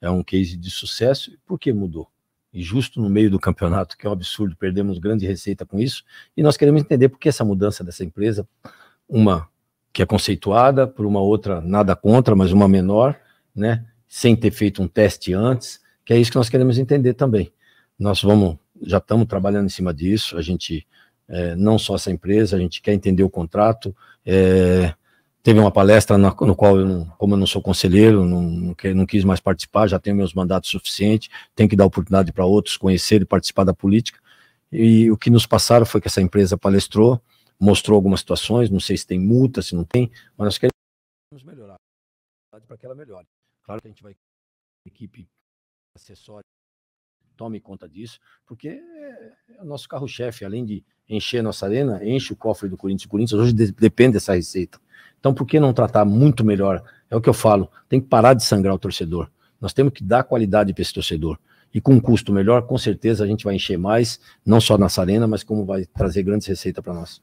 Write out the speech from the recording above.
é um case de sucesso. Por que mudou? E justo no meio do campeonato, que é um absurdo, perdemos grande receita com isso, e nós queremos entender por que essa mudança dessa empresa, uma que é conceituada, por uma outra nada contra, mas uma menor, né, sem ter feito um teste antes, que é isso que nós queremos entender também. Nós vamos, já estamos trabalhando em cima disso, a gente, é, não só essa empresa, a gente quer entender o contrato, é, Teve uma palestra na, no qual, eu não, como eu não sou conselheiro, não, não, não quis mais participar, já tenho meus mandatos suficientes, tenho que dar oportunidade para outros conhecer e participar da política. E o que nos passaram foi que essa empresa palestrou, mostrou algumas situações, não sei se tem multa, se não tem, mas nós queremos melhorar, para que ela melhore. Claro que a gente vai equipe acessória tome conta disso, porque é, é o nosso carro-chefe, além de encher a nossa arena, enche o cofre do Corinthians. O Corinthians hoje depende dessa receita. Então, por que não tratar muito melhor? É o que eu falo, tem que parar de sangrar o torcedor. Nós temos que dar qualidade para esse torcedor. E com um custo melhor, com certeza a gente vai encher mais, não só na Sarena, mas como vai trazer grandes receitas para nós.